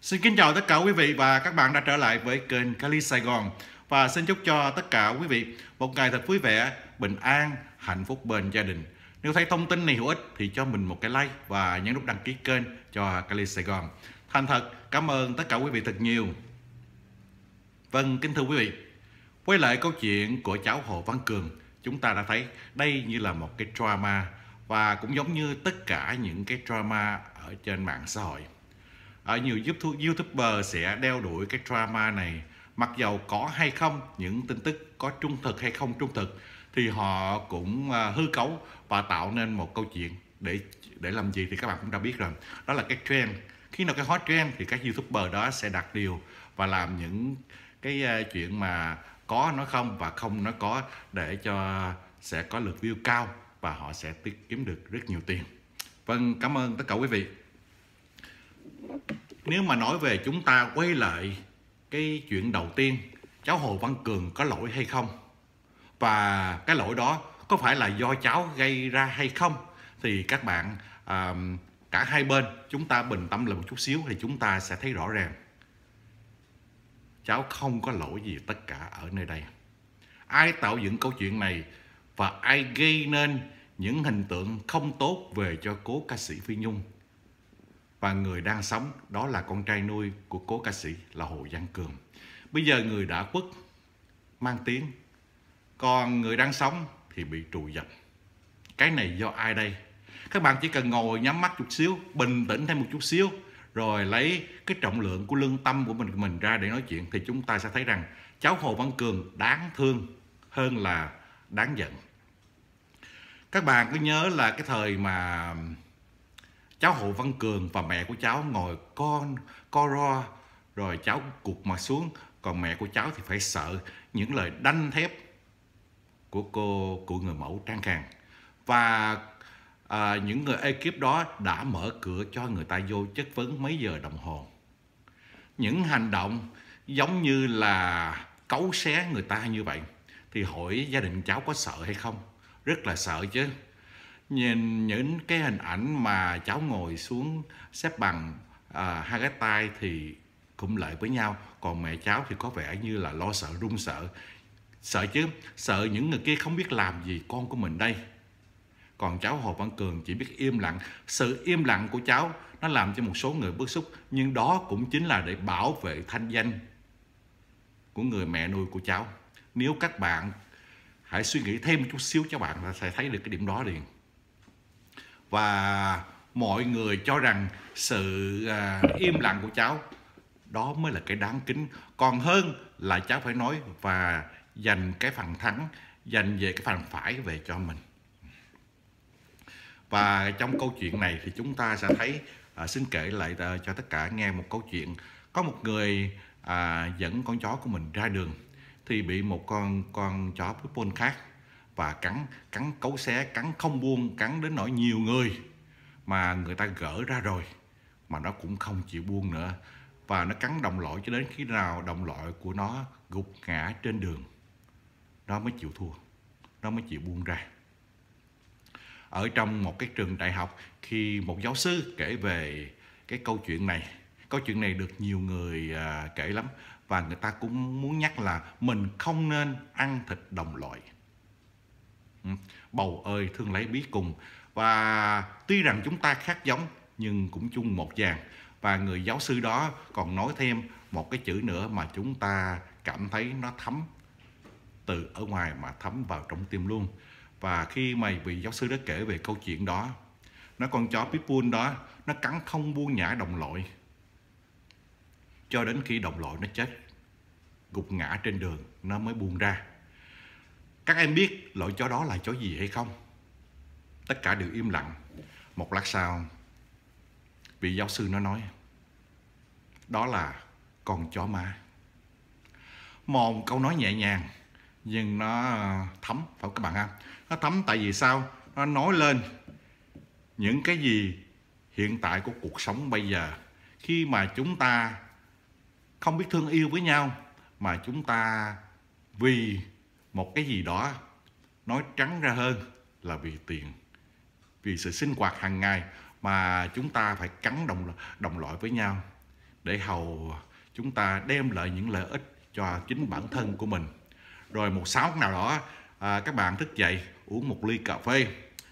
Xin kính chào tất cả quý vị và các bạn đã trở lại với kênh Cali Sài Gòn và xin chúc cho tất cả quý vị một ngày thật vui vẻ, bình an, hạnh phúc bên gia đình. Nếu thấy thông tin này hữu ích thì cho mình một cái like và nhấn nút đăng ký kênh cho Cali Sài Gòn. Thành thật cảm ơn tất cả quý vị thật nhiều. Vâng, kính thưa quý vị, quay lại câu chuyện của cháu Hồ Văn Cường, chúng ta đã thấy đây như là một cái drama và cũng giống như tất cả những cái drama ở trên mạng xã hội ở nhiều youtuber sẽ đeo đuổi cái drama này mặc dầu có hay không những tin tức có trung thực hay không trung thực thì họ cũng à, hư cấu và tạo nên một câu chuyện để để làm gì thì các bạn cũng đã biết rồi đó là cái trend khi nào cái hot trend thì các youtuber đó sẽ đặt điều và làm những cái à, chuyện mà có nó không và không nó có để cho sẽ có lượt view cao và họ sẽ tiết kiếm được rất nhiều tiền vâng cảm ơn tất cả quý vị nếu mà nói về chúng ta quay lại cái chuyện đầu tiên cháu Hồ Văn Cường có lỗi hay không và cái lỗi đó có phải là do cháu gây ra hay không thì các bạn à, cả hai bên chúng ta bình tâm lại một chút xíu thì chúng ta sẽ thấy rõ ràng cháu không có lỗi gì tất cả ở nơi đây ai tạo dựng câu chuyện này và ai gây nên những hình tượng không tốt về cho cố ca sĩ Phi Nhung và người đang sống đó là con trai nuôi của cố ca sĩ là Hồ Văn Cường. Bây giờ người đã khuất mang tiếng, còn người đang sống thì bị trù dập. Cái này do ai đây? Các bạn chỉ cần ngồi nhắm mắt chút xíu, bình tĩnh thêm một chút xíu, rồi lấy cái trọng lượng của lương tâm của mình mình ra để nói chuyện thì chúng ta sẽ thấy rằng cháu Hồ Văn Cường đáng thương hơn là đáng giận. Các bạn cứ nhớ là cái thời mà cháu Hồ Văn Cường và mẹ của cháu ngồi con co ro rồi cháu cụt mặt xuống còn mẹ của cháu thì phải sợ những lời đanh thép của cô của người mẫu Trang càng và à, những người ekip đó đã mở cửa cho người ta vô chất vấn mấy giờ đồng hồ những hành động giống như là cấu xé người ta như vậy thì hỏi gia đình cháu có sợ hay không rất là sợ chứ nhìn những cái hình ảnh mà cháu ngồi xuống xếp bằng à, hai cái tay thì cũng lợi với nhau còn mẹ cháu thì có vẻ như là lo sợ run sợ sợ chứ sợ những người kia không biết làm gì con của mình đây còn cháu hồ văn cường chỉ biết im lặng sự im lặng của cháu nó làm cho một số người bức xúc nhưng đó cũng chính là để bảo vệ thanh danh của người mẹ nuôi của cháu nếu các bạn hãy suy nghĩ thêm một chút xíu cho bạn sẽ thấy được cái điểm đó liền và mọi người cho rằng sự à, im lặng của cháu đó mới là cái đáng kính còn hơn là cháu phải nói và giành cái phần thắng giành về cái phần phải về cho mình và trong câu chuyện này thì chúng ta sẽ thấy à, xin kể lại à, cho tất cả nghe một câu chuyện có một người à, dẫn con chó của mình ra đường thì bị một con con chó pitbull khác và cắn cắn cấu xé cắn không buông cắn đến nỗi nhiều người mà người ta gỡ ra rồi mà nó cũng không chịu buông nữa và nó cắn đồng loại cho đến khi nào đồng loại của nó gục ngã trên đường nó mới chịu thua nó mới chịu buông ra ở trong một cái trường đại học khi một giáo sư kể về cái câu chuyện này câu chuyện này được nhiều người à, kể lắm và người ta cũng muốn nhắc là mình không nên ăn thịt đồng loại Ừ, bầu ơi thương lấy bí cùng và tuy rằng chúng ta khác giống nhưng cũng chung một dàn và người giáo sư đó còn nói thêm một cái chữ nữa mà chúng ta cảm thấy nó thấm từ ở ngoài mà thấm vào trong tim luôn và khi mà vị giáo sư đó kể về câu chuyện đó nó con chó pitbull đó nó cắn không buông nhả đồng loại cho đến khi đồng loại nó chết gục ngã trên đường nó mới buông ra các em biết loại chó đó là chó gì hay không? Tất cả đều im lặng. Một lát sau, vị giáo sư nó nói, đó là con chó má. Một câu nói nhẹ nhàng, nhưng nó thấm, phải không các bạn ha? Nó thấm tại vì sao? Nó nói lên những cái gì hiện tại của cuộc sống bây giờ. Khi mà chúng ta không biết thương yêu với nhau, mà chúng ta vì một cái gì đó nói trắng ra hơn là vì tiền vì sự sinh hoạt hàng ngày mà chúng ta phải cắn đồng đồng loại với nhau để hầu chúng ta đem lại những lợi ích cho chính bản thân của mình rồi một sáng nào đó à, các bạn thức dậy uống một ly cà phê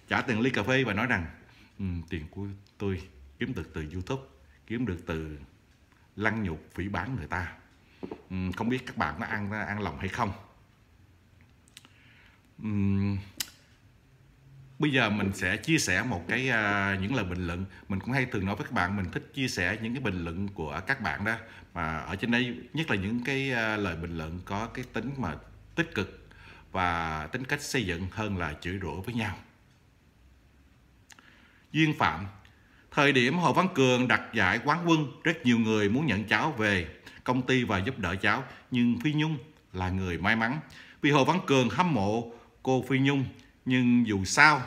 trả tiền ly cà phê và nói rằng um, tiền của tôi kiếm được từ youtube kiếm được từ lăng nhục phỉ bán người ta um, không biết các bạn có ăn ăn lòng hay không bây giờ mình sẽ chia sẻ một cái uh, những lời bình luận mình cũng hay thường nói với các bạn mình thích chia sẻ những cái bình luận của các bạn đó mà ở trên đây nhất là những cái uh, lời bình luận có cái tính mà tích cực và tính cách xây dựng hơn là chửi rủa với nhau duyên phạm thời điểm hồ văn cường đặt giải quán quân rất nhiều người muốn nhận cháu về công ty và giúp đỡ cháu nhưng phi nhung là người may mắn vì hồ văn cường hâm mộ cô Phi Nhung nhưng dù sao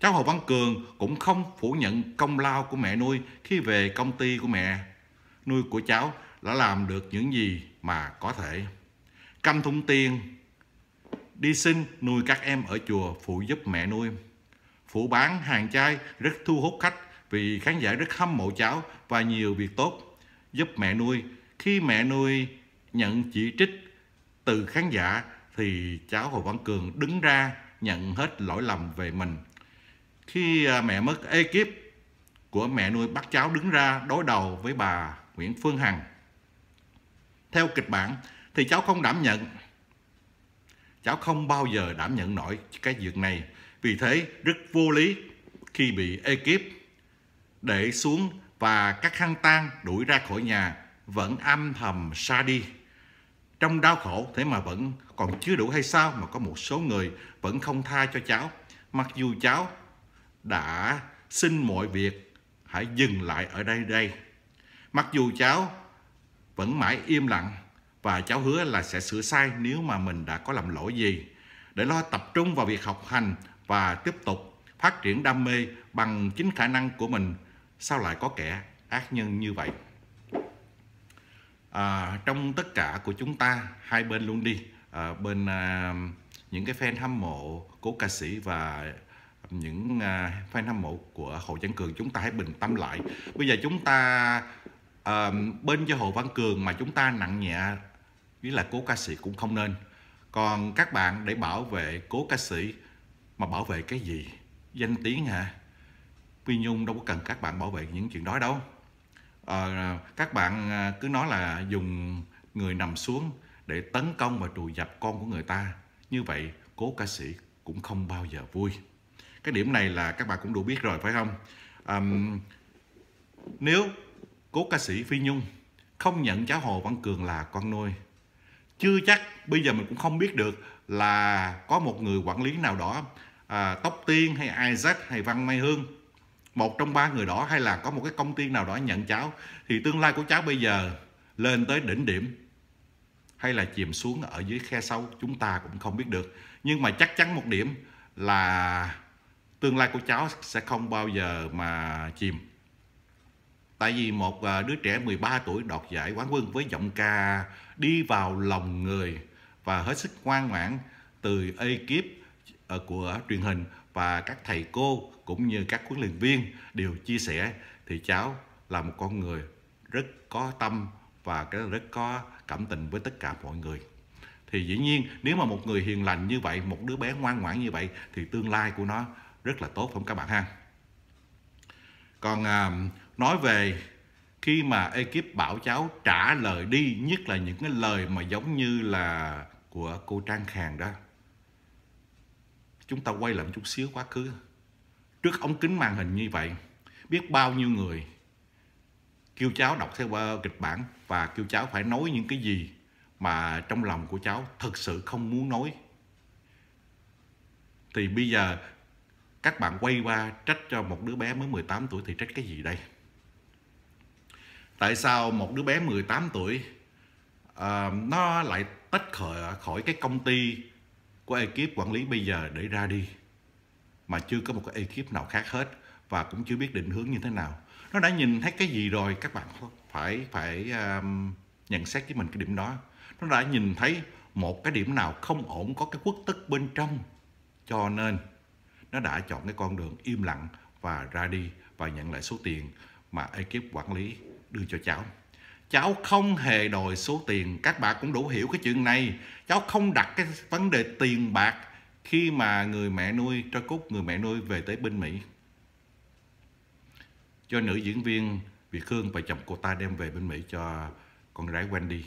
cháu Hồ Văn Cường cũng không phủ nhận công lao của mẹ nuôi khi về công ty của mẹ nuôi của cháu đã làm được những gì mà có thể. Căm thủng tiền, đi xin nuôi các em ở chùa phụ giúp mẹ nuôi. Phụ bán hàng chai rất thu hút khách vì khán giả rất hâm mộ cháu và nhiều việc tốt giúp mẹ nuôi. Khi mẹ nuôi nhận chỉ trích từ khán giả thì cháu Hồ Văn Cường đứng ra nhận hết lỗi lầm về mình. Khi à, mẹ mất ekip của mẹ nuôi bắt cháu đứng ra đối đầu với bà Nguyễn Phương Hằng. Theo kịch bản thì cháu không đảm nhận. Cháu không bao giờ đảm nhận nổi cái việc này. Vì thế rất vô lý khi bị ekip để xuống và các khăn tang đuổi ra khỏi nhà vẫn âm thầm xa đi. Trong đau khổ thế mà vẫn còn chưa đủ hay sao mà có một số người vẫn không tha cho cháu. Mặc dù cháu đã xin mọi việc hãy dừng lại ở đây đây. Mặc dù cháu vẫn mãi im lặng và cháu hứa là sẽ sửa sai nếu mà mình đã có làm lỗi gì để lo tập trung vào việc học hành và tiếp tục phát triển đam mê bằng chính khả năng của mình sao lại có kẻ ác nhân như vậy à, trong tất cả của chúng ta hai bên luôn đi à, bên à, những cái fan hâm mộ cố ca sĩ và những à, fan hâm mộ của Hồ Văn Cường chúng ta hãy bình tâm lại bây giờ chúng ta à, bên cho Hồ Văn Cường mà chúng ta nặng nhẹ với là cố ca sĩ cũng không nên còn các bạn để bảo vệ cố ca sĩ mà bảo vệ cái gì danh tiếng hả Phi Nhung đâu có cần các bạn bảo vệ những chuyện đó đâu à, các bạn à, cứ nói là dùng người nằm xuống để tấn công và trù dập con của người ta như vậy cố ca sĩ cũng không bao giờ vui cái điểm này là các bạn cũng đủ biết rồi phải không à, nếu cố ca sĩ phi nhung không nhận cháu hồ văn cường là con nuôi chưa chắc bây giờ mình cũng không biết được là có một người quản lý nào đó à, tóc tiên hay isaac hay văn mai hương một trong ba người đó hay là có một cái công ty nào đó nhận cháu thì tương lai của cháu bây giờ lên tới đỉnh điểm hay là chìm xuống ở dưới khe sâu chúng ta cũng không biết được nhưng mà chắc chắn một điểm là tương lai của cháu sẽ không bao giờ mà chìm tại vì một à, đứa trẻ 13 tuổi đoạt giải quán quân với giọng ca đi vào lòng người và hết sức ngoan ngoãn từ ekip ờ, của truyền hình và các thầy cô cũng như các huấn luyện viên đều chia sẻ thì cháu là một con người rất có tâm và rất có cảm tình với tất cả mọi người thì dĩ nhiên nếu mà một người hiền lành như vậy một đứa bé ngoan ngoãn như vậy thì tương lai của nó rất là tốt không các bạn ha còn à, nói về khi mà ekip bảo cháu trả lời đi nhất là những cái lời mà giống như là của cô Trang Khàng đó chúng ta quay lại một chút xíu quá khứ trước ống kính màn hình như vậy biết bao nhiêu người kêu cháu đọc theo kịch bản và kêu cháu phải nói những cái gì mà trong lòng của cháu thực sự không muốn nói thì bây giờ các bạn quay qua trách cho một đứa bé mới 18 tuổi thì trách cái gì đây tại sao một đứa bé 18 tuổi uh, nó lại tách khỏi, khỏi cái công ty của ekip quản lý bây giờ để ra đi mà chưa có một cái ekip nào khác hết và cũng chưa biết định hướng như thế nào nó đã nhìn thấy cái gì rồi các bạn phải phải um, nhận xét với mình cái điểm đó nó đã nhìn thấy một cái điểm nào không ổn có cái quốc tức bên trong cho nên nó đã chọn cái con đường im lặng và ra đi và nhận lại số tiền mà ekip quản lý đưa cho cháu cháu không hề đòi số tiền các bạn cũng đủ hiểu cái chuyện này cháu không đặt cái vấn đề tiền bạc khi mà người mẹ nuôi cho cốt người mẹ nuôi về tới bên Mỹ cho nữ diễn viên Việt Hương và chồng cô ta đem về bên Mỹ cho con gái Wendy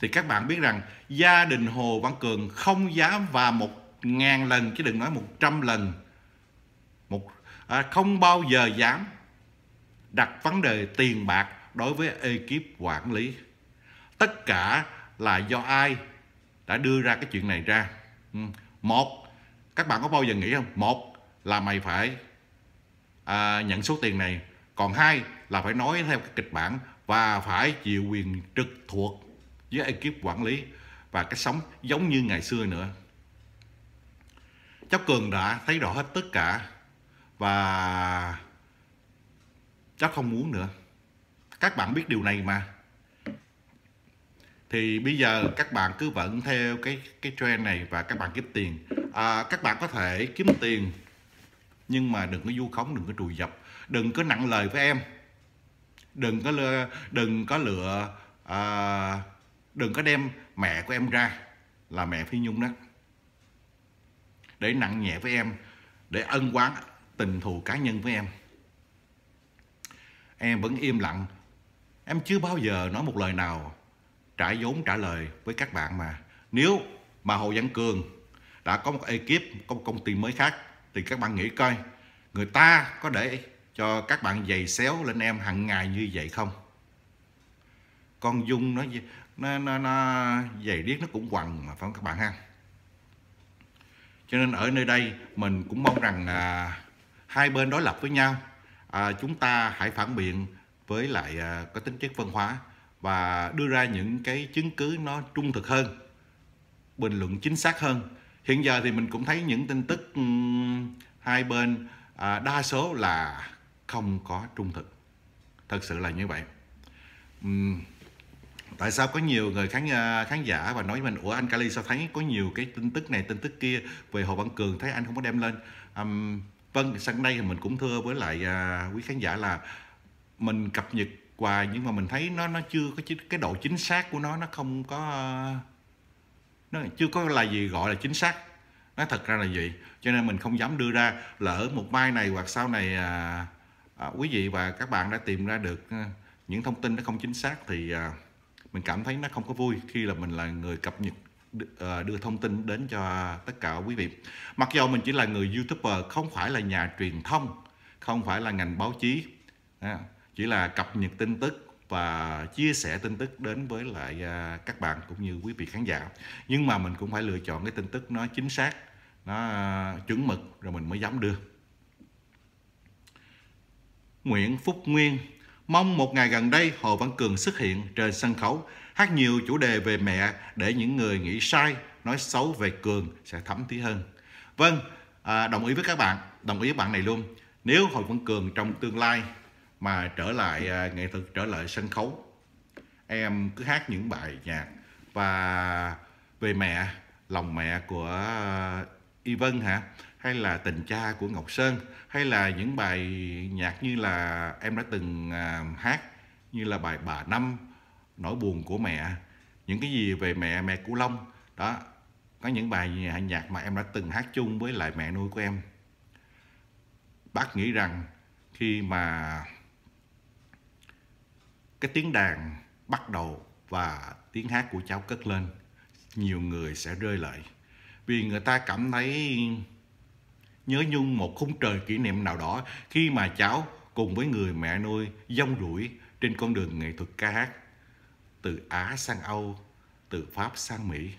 thì các bạn biết rằng gia đình Hồ Văn Cường không dám và một ngàn lần chứ đừng nói một trăm lần một à, không bao giờ dám đặt vấn đề tiền bạc đối với ekip quản lý tất cả là do ai đã đưa ra cái chuyện này ra ừ một các bạn có bao giờ nghĩ không một là mày phải à, nhận số tiền này còn hai là phải nói theo cái kịch bản và phải chịu quyền trực thuộc với ekip quản lý và cái sống giống như ngày xưa nữa cháu cường đã thấy rõ hết tất cả và cháu không muốn nữa các bạn biết điều này mà thì bây giờ dạ. các bạn cứ vẫn theo cái cái trend này và các bạn kiếm tiền à, các bạn có thể kiếm tiền nhưng mà đừng có du khống đừng có trù dập đừng có nặng lời với em đừng có lừa, đừng có lựa à, đừng có đem mẹ của em ra là mẹ phi nhung đó để nặng nhẹ với em để ân quán tình thù cá nhân với em em vẫn im lặng em chưa bao giờ nói một lời nào trả vốn trả lời với các bạn mà nếu mà Hồ Văn Cường đã có một ekip có một công ty mới khác thì các bạn nghĩ coi người ta có để cho các bạn giày xéo lên em hàng ngày như vậy không con dung nó nó nó, nó giày điếc nó cũng quằn mà phải không các bạn ha cho nên ở nơi đây mình cũng mong rằng à, hai bên đối lập với nhau à, chúng ta hãy phản biện với lại à, có tính chất phân hóa và đưa ra những cái chứng cứ nó trung thực hơn bình luận chính xác hơn hiện giờ thì mình cũng thấy những tin tức hai bên à, đa số là không có trung thực thật sự là như vậy uhm, tại sao có nhiều người khán à, khán giả và nói với mình ủa anh Cali sao thấy có nhiều cái tin tức này tin tức kia về Hồ Văn Cường thấy anh không có đem lên um, vâng sáng nay thì mình cũng thưa với lại uh, quý khán giả là mình cập nhật và nhưng mà mình thấy nó nó chưa có cái độ chính xác của nó nó không có nó chưa có là gì gọi là chính xác nó thật ra là vậy cho nên mình không dám đưa ra lỡ một mai này hoặc sau này à, à, quý vị và các bạn đã tìm ra được à, những thông tin nó không chính xác thì à, mình cảm thấy nó không có vui khi là mình là người cập nhật à, đưa thông tin đến cho tất cả quý vị mặc dù mình chỉ là người youtuber không phải là nhà truyền thông không phải là ngành báo chí à, chỉ là cập nhật tin tức và chia sẻ tin tức đến với lại à, các bạn cũng như quý vị khán giả nhưng mà mình cũng phải lựa chọn cái tin tức nó chính xác nó à, chuẩn mực rồi mình mới dám đưa Nguyễn Phúc Nguyên mong một ngày gần đây Hồ Văn Cường xuất hiện trên sân khấu hát nhiều chủ đề về mẹ để những người nghĩ sai nói xấu về Cường sẽ thấm thí hơn vâng à, đồng ý với các bạn đồng ý với bạn này luôn nếu Hồ Văn Cường trong tương lai mà trở lại à, nghệ thuật trở lại sân khấu em cứ hát những bài nhạc và về mẹ lòng mẹ của à, y vân hả hay là tình cha của ngọc sơn hay là những bài nhạc như là em đã từng à, hát như là bài bà năm nỗi buồn của mẹ những cái gì về mẹ mẹ của long đó có những bài nhạc mà em đã từng hát chung với lại mẹ nuôi của em bác nghĩ rằng khi mà cái tiếng đàn bắt đầu và tiếng hát của cháu cất lên nhiều người sẽ rơi lệ vì người ta cảm thấy nhớ nhung một khung trời kỷ niệm nào đó khi mà cháu cùng với người mẹ nuôi dông đuổi trên con đường nghệ thuật ca hát từ Á sang Âu, từ Pháp sang Mỹ.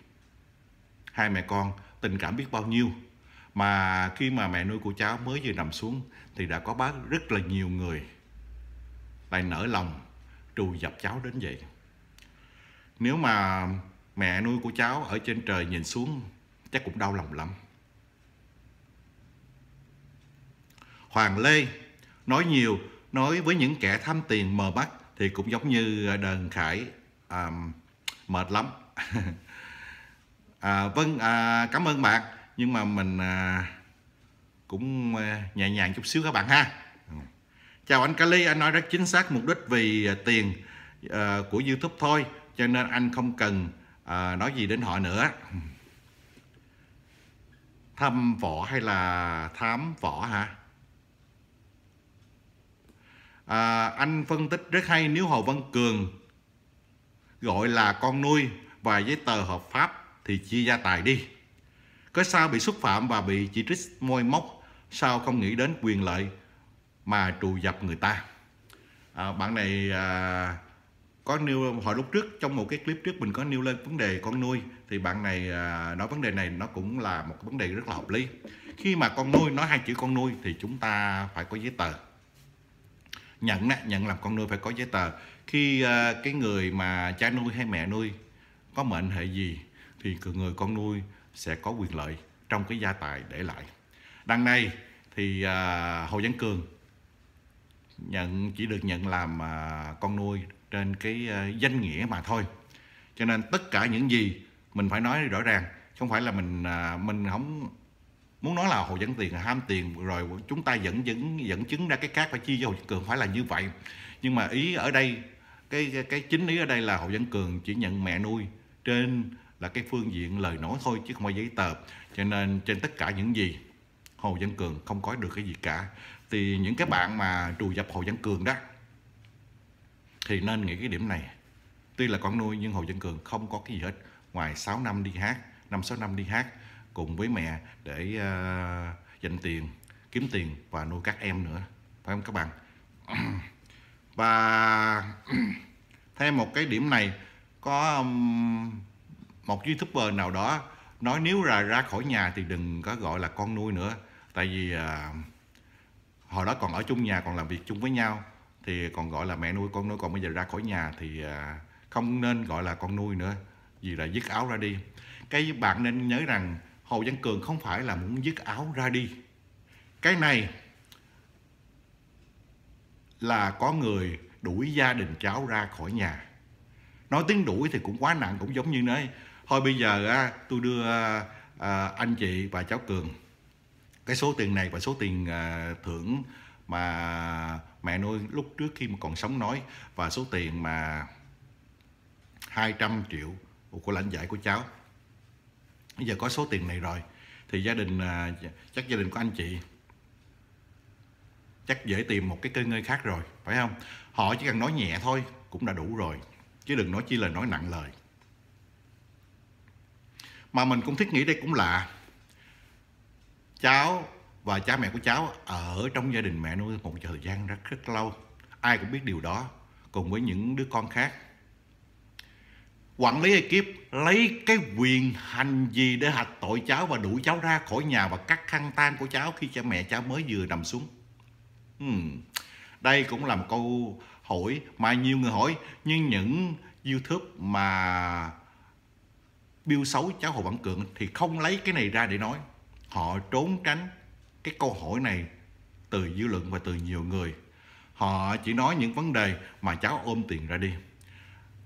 Hai mẹ con tình cảm biết bao nhiêu mà khi mà mẹ nuôi của cháu mới vừa nằm xuống thì đã có bác rất là nhiều người lại nở lòng trù dập cháu đến vậy nếu mà mẹ nuôi của cháu ở trên trời nhìn xuống chắc cũng đau lòng lắm Hoàng Lê nói nhiều nói với những kẻ tham tiền mờ mắt thì cũng giống như Đờn Khải à, mệt lắm à, vâng à, cảm ơn bạn nhưng mà mình à, cũng à, nhẹ nhàng chút xíu các bạn ha chào anh Kali anh nói rất chính xác mục đích vì à, tiền uh, của YouTube thôi cho nên anh không cần uh, nói gì đến họ nữa thăm võ hay là thám võ hả à, anh phân tích rất hay nếu Hồ Văn Cường gọi là con nuôi và giấy tờ hợp pháp thì chia gia tài đi có sao bị xúc phạm và bị chỉ trích môi móc sao không nghĩ đến quyền lợi mà trù dập người ta à, bạn này à, có nêu hồi lúc trước trong một cái clip trước mình có nêu lên vấn đề con nuôi thì bạn này à, nói vấn đề này nó cũng là một vấn đề rất là hợp lý khi mà con nuôi nói hai chữ con nuôi thì chúng ta phải có giấy tờ nhận nhận làm con nuôi phải có giấy tờ khi à, cái người mà cha nuôi hay mẹ nuôi có mệnh hệ gì thì người con nuôi sẽ có quyền lợi trong cái gia tài để lại đằng này thì à, hồ văn cường nhận chỉ được nhận làm à, con nuôi trên cái à, danh nghĩa mà thôi cho nên tất cả những gì mình phải nói rõ ràng không phải là mình à, mình không muốn nói là hồ dẫn tiền ham tiền rồi chúng ta dẫn dẫn dẫn chứng ra cái khác phải chi cho hồ dẫn cường phải là như vậy nhưng mà ý ở đây cái cái, chính ý ở đây là hồ dẫn cường chỉ nhận mẹ nuôi trên là cái phương diện lời nói thôi chứ không có giấy tờ cho nên trên tất cả những gì hồ dân cường không có được cái gì cả thì những cái bạn mà trù dập Hồ Văn Cường đó thì nên nghĩ cái điểm này tuy là con nuôi nhưng Hồ Văn Cường không có cái gì hết ngoài 6 năm đi hát năm sáu năm đi hát cùng với mẹ để uh, dành tiền kiếm tiền và nuôi các em nữa phải không các bạn và thêm một cái điểm này có um, một youtuber nào đó nói nếu là ra khỏi nhà thì đừng có gọi là con nuôi nữa tại vì uh, hồi đó còn ở chung nhà còn làm việc chung với nhau thì còn gọi là mẹ nuôi con nuôi còn bây giờ ra khỏi nhà thì à, không nên gọi là con nuôi nữa vì là dứt áo ra đi cái bạn nên nhớ rằng hồ văn cường không phải là muốn dứt áo ra đi cái này là có người đuổi gia đình cháu ra khỏi nhà nói tiếng đuổi thì cũng quá nặng cũng giống như nói thôi bây giờ tôi đưa à, anh chị và cháu cường cái số tiền này và số tiền à, thưởng mà mẹ nuôi lúc trước khi mà còn sống nói và số tiền mà 200 triệu của lãnh giải của cháu bây giờ có số tiền này rồi thì gia đình à, chắc gia đình của anh chị chắc dễ tìm một cái cơ ngơi khác rồi phải không họ chỉ cần nói nhẹ thôi cũng đã đủ rồi chứ đừng nói chi lời nói nặng lời mà mình cũng thích nghĩ đây cũng lạ cháu và cha mẹ của cháu ở trong gia đình mẹ nuôi một thời gian rất rất lâu ai cũng biết điều đó cùng với những đứa con khác quản lý ekip lấy cái quyền hành gì để hạch tội cháu và đuổi cháu ra khỏi nhà và cắt khăn tan của cháu khi cha mẹ cháu mới vừa nằm xuống hmm. đây cũng là một câu hỏi mà nhiều người hỏi nhưng những youtube mà biêu xấu cháu hồ văn cường thì không lấy cái này ra để nói họ trốn tránh cái câu hỏi này từ dư luận và từ nhiều người họ chỉ nói những vấn đề mà cháu ôm tiền ra đi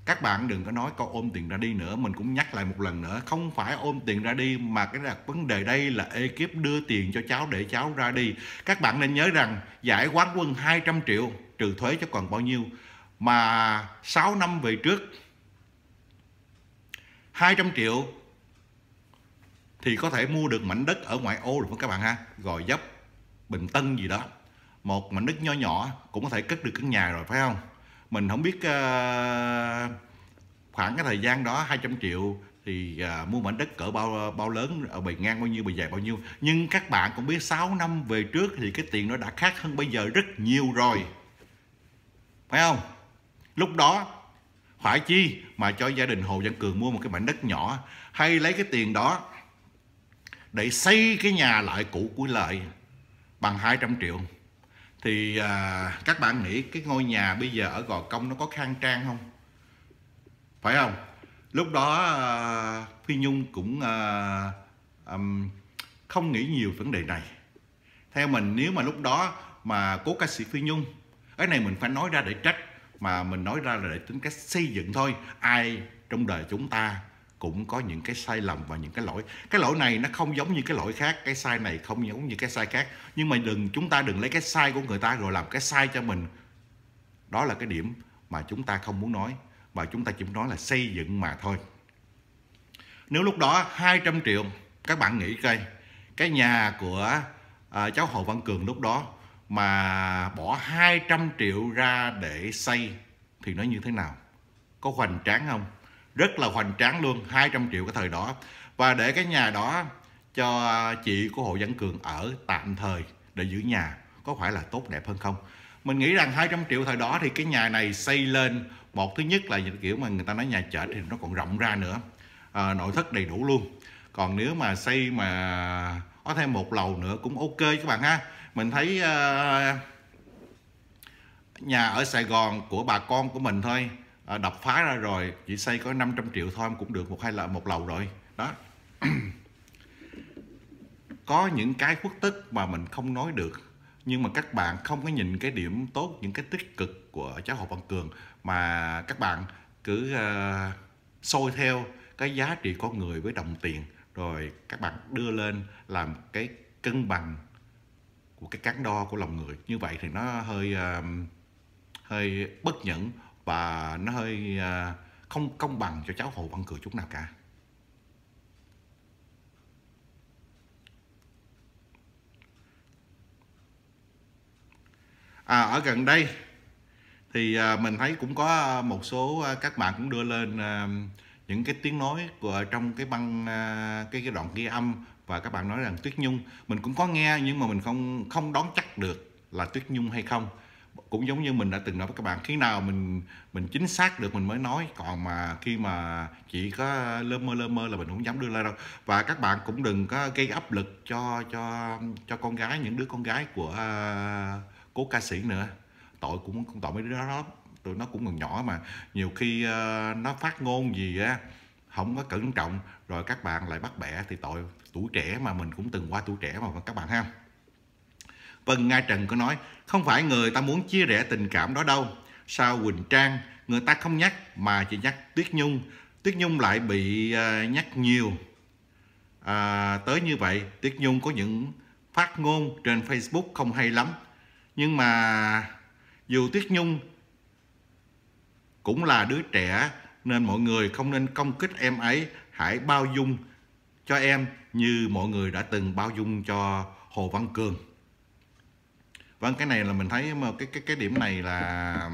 các bạn đừng có nói câu ôm tiền ra đi nữa mình cũng nhắc lại một lần nữa không phải ôm tiền ra đi mà cái là vấn đề đây là ekip đưa tiền cho cháu để cháu ra đi các bạn nên nhớ rằng giải quán quân 200 triệu trừ thuế cho còn bao nhiêu mà 6 năm về trước 200 triệu thì có thể mua được mảnh đất ở ngoại ô được không các bạn ha gò dấp bình tân gì đó một mảnh đất nhỏ nhỏ cũng có thể cất được căn nhà rồi phải không mình không biết uh, khoảng cái thời gian đó 200 triệu thì uh, mua mảnh đất cỡ bao bao lớn ở ờ, bề ngang bao nhiêu bề dài bao nhiêu nhưng các bạn cũng biết 6 năm về trước thì cái tiền nó đã khác hơn bây giờ rất nhiều rồi phải không lúc đó phải chi mà cho gia đình Hồ Văn Cường mua một cái mảnh đất nhỏ hay lấy cái tiền đó để xây cái nhà lại cũ của lợi bằng 200 triệu thì à, các bạn nghĩ cái ngôi nhà bây giờ ở Gò Công nó có khang trang không? Phải không? Lúc đó à, Phi Nhung cũng à, um, không nghĩ nhiều vấn đề này. Theo mình nếu mà lúc đó mà cố ca sĩ Phi Nhung cái này mình phải nói ra để trách mà mình nói ra là để tính cách xây dựng thôi ai trong đời chúng ta cũng có những cái sai lầm và những cái lỗi cái lỗi này nó không giống như cái lỗi khác cái sai này không giống như cái sai khác nhưng mà đừng chúng ta đừng lấy cái sai của người ta rồi làm cái sai cho mình đó là cái điểm mà chúng ta không muốn nói và chúng ta chỉ muốn nói là xây dựng mà thôi nếu lúc đó 200 triệu các bạn nghĩ coi cái nhà của à, cháu Hồ Văn Cường lúc đó mà bỏ 200 triệu ra để xây thì nó như thế nào có hoành tráng không rất là hoành tráng luôn 200 triệu cái thời đó và để cái nhà đó cho chị của hộ dân cường ở tạm thời để giữ nhà có phải là tốt đẹp hơn không mình nghĩ rằng 200 triệu thời đó thì cái nhà này xây lên một thứ nhất là kiểu mà người ta nói nhà chợ thì nó còn rộng ra nữa à, nội thất đầy đủ luôn còn nếu mà xây mà có thêm một lầu nữa cũng ok các bạn ha mình thấy uh, nhà ở Sài Gòn của bà con của mình thôi Ờ, đập phá ra rồi chỉ xây có 500 triệu thôi cũng được một hai là một lầu rồi đó có những cái khuất tức mà mình không nói được nhưng mà các bạn không có nhìn cái điểm tốt những cái tích cực của cháu Hồ Văn Cường mà các bạn cứ uh, ờ, sôi theo cái giá trị con người với đồng tiền rồi các bạn đưa lên làm cái cân bằng của cái cán đo của lòng người như vậy thì nó hơi uh, hơi bất nhẫn và nó hơi à, không công bằng cho cháu Hồ Văn Cường chút nào cả. À, ở gần đây thì à, mình thấy cũng có một số à, các bạn cũng đưa lên những cái tiếng nói của trong cái băng cái cái đoạn ghi âm và các bạn nói rằng Tuyết Nhung mình cũng có nghe nhưng mà mình không không đón chắc được là Tuyết Nhung hay không cũng giống như mình đã từng nói với các bạn khi nào mình mình chính xác được mình mới nói còn mà khi mà chỉ có lơ mơ lơ mơ là mình không dám đưa ra đâu và các bạn cũng đừng có gây áp lực cho cho cho con gái những đứa con gái của uh, cố ca sĩ nữa tội cũng không tội mấy đứa đó lắm tụi nó cũng còn nhỏ mà nhiều khi uh, nó phát ngôn gì á không có cẩn trọng rồi các bạn lại bắt bẻ thì tội tuổi trẻ mà mình cũng từng qua tuổi trẻ mà các bạn ha Vân Nga Trần có nói, không phải người ta muốn chia rẽ tình cảm đó đâu. Sao Quỳnh Trang, người ta không nhắc mà chỉ nhắc Tuyết Nhung. Tuyết Nhung lại bị à, nhắc nhiều. À, tới như vậy, Tuyết Nhung có những phát ngôn trên Facebook không hay lắm. Nhưng mà dù Tuyết Nhung cũng là đứa trẻ nên mọi người không nên công kích em ấy. Hãy bao dung cho em như mọi người đã từng bao dung cho Hồ Văn Cường vâng cái này là mình thấy mà cái cái cái điểm này là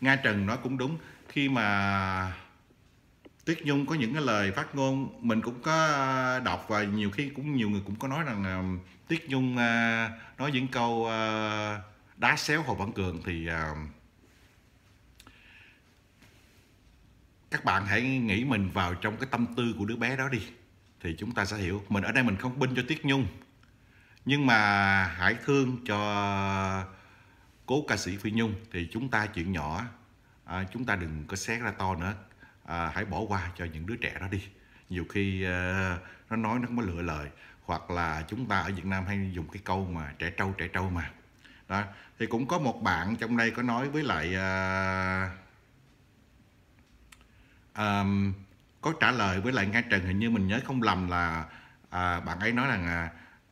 nga trần nói cũng đúng khi mà tuyết nhung có những cái lời phát ngôn mình cũng có ờ, đọc và nhiều khi cũng nhiều người cũng có nói rằng tuyết nhung ờ, nói những câu ờ, đá xéo hồ văn cường thì các bạn hãy nghĩ mình vào trong cái tâm tư của đứa bé đó đi thì chúng ta sẽ hiểu mình ở đây mình không binh cho tuyết nhung nhưng mà hãy thương cho cố ca sĩ phi nhung thì chúng ta chuyện nhỏ à, chúng ta đừng có xét ra to nữa à, hãy bỏ qua cho những đứa trẻ đó đi nhiều khi à, nó nói nó không có lựa lời hoặc là chúng ta ở việt nam hay dùng cái câu mà trẻ trâu trẻ trâu mà đó thì cũng có một bạn trong đây có nói với lại à, à, có trả lời với lại nga trần hình như mình nhớ không lầm là à, bạn ấy nói rằng à,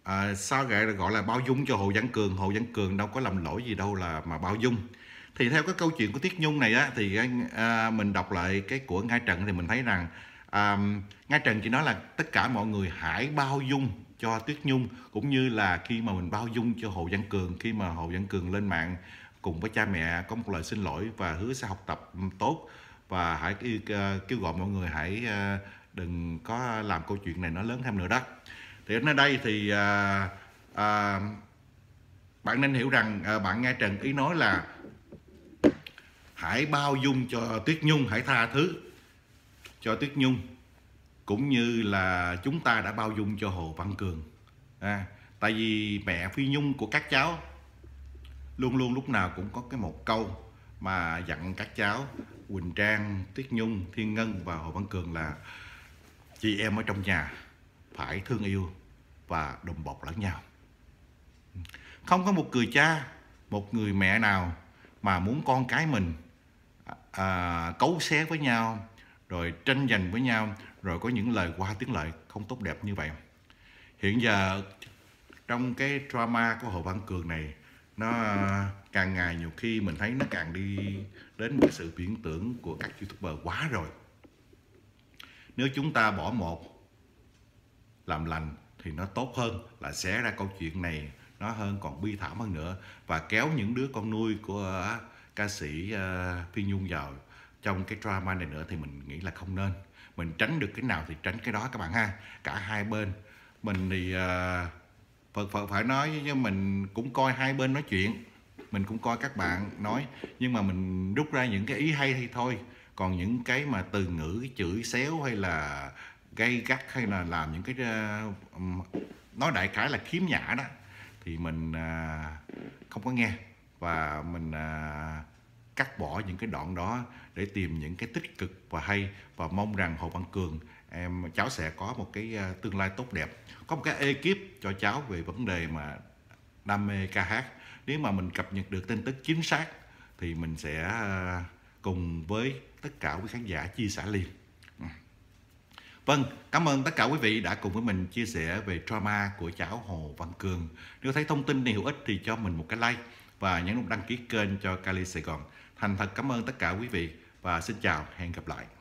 à, sao gọi là gọi là bao dung cho hồ văn cường hồ văn cường đâu có làm lỗi gì đâu là mà bao dung thì theo cái câu chuyện của tiết nhung này á thì à, mình đọc lại cái của ngai trần thì mình thấy rằng à, ngai trần chỉ nói là tất cả mọi người hãy bao dung cho tuyết nhung cũng như là khi mà mình bao dung cho hồ văn cường khi mà hồ văn cường lên mạng cùng với cha mẹ có một lời xin lỗi và hứa sẽ học tập tốt và hãy à, kêu gọi mọi người hãy à, đừng có làm câu chuyện này nó lớn thêm nữa đó thì đến đây thì à, à, bạn nên hiểu rằng à, bạn nghe trần ý nói là hãy bao dung cho tuyết nhung hãy tha thứ cho tuyết nhung cũng như là chúng ta đã bao dung cho hồ văn cường à, tại vì mẹ phi nhung của các cháu luôn luôn lúc nào cũng có cái một câu mà dặn các cháu Quỳnh Trang, Tuyết Nhung, Thiên Ngân và Hồ Văn Cường là chị em ở trong nhà phải thương yêu và đùm bọc lẫn nhau. Không có một người cha, một người mẹ nào mà muốn con cái mình à, à cấu xé với nhau, rồi tranh giành với nhau, rồi có những lời qua tiếng lợi không tốt đẹp như vậy. Hiện giờ trong cái drama của Hồ Văn Cường này nó càng ngày nhiều khi mình thấy nó càng đi đến một sự biến tưởng của các youtuber quá rồi nếu chúng ta bỏ một làm lành thì nó tốt hơn là xé ra câu chuyện này nó hơn còn bi thảm hơn nữa và kéo những đứa con nuôi của uh, ca sĩ uh, Phi Nhung vào trong cái drama này nữa thì mình nghĩ là không nên mình tránh được cái nào thì tránh cái đó các bạn ha cả hai bên mình thì uh, phật phải nói với mình cũng coi hai bên nói chuyện mình cũng coi các bạn nói nhưng mà mình rút ra những cái ý hay thì thôi còn những cái mà từ ngữ chửi xéo hay là gây gắt hay là làm những cái ờ, nói đại khái là khiếm nhã đó thì mình ờ, không có nghe và mình ờ, cắt bỏ những cái đoạn đó để tìm những cái tích cực và hay và mong rằng Hồ Văn Cường em cháu sẽ có một cái tương lai tốt đẹp có một cái ekip cho cháu về vấn đề mà đam mê ca hát nếu mà mình cập nhật được tin tức chính xác thì mình sẽ cùng với tất cả quý khán giả chia sẻ liền Vâng, cảm ơn tất cả quý vị đã cùng với mình chia sẻ về trauma của cháu Hồ Văn Cường. Nếu thấy thông tin này hữu ích thì cho mình một cái like và nhấn nút đăng ký kênh cho Cali Sài Gòn. Thành thật cảm ơn tất cả quý vị và xin chào, hẹn gặp lại.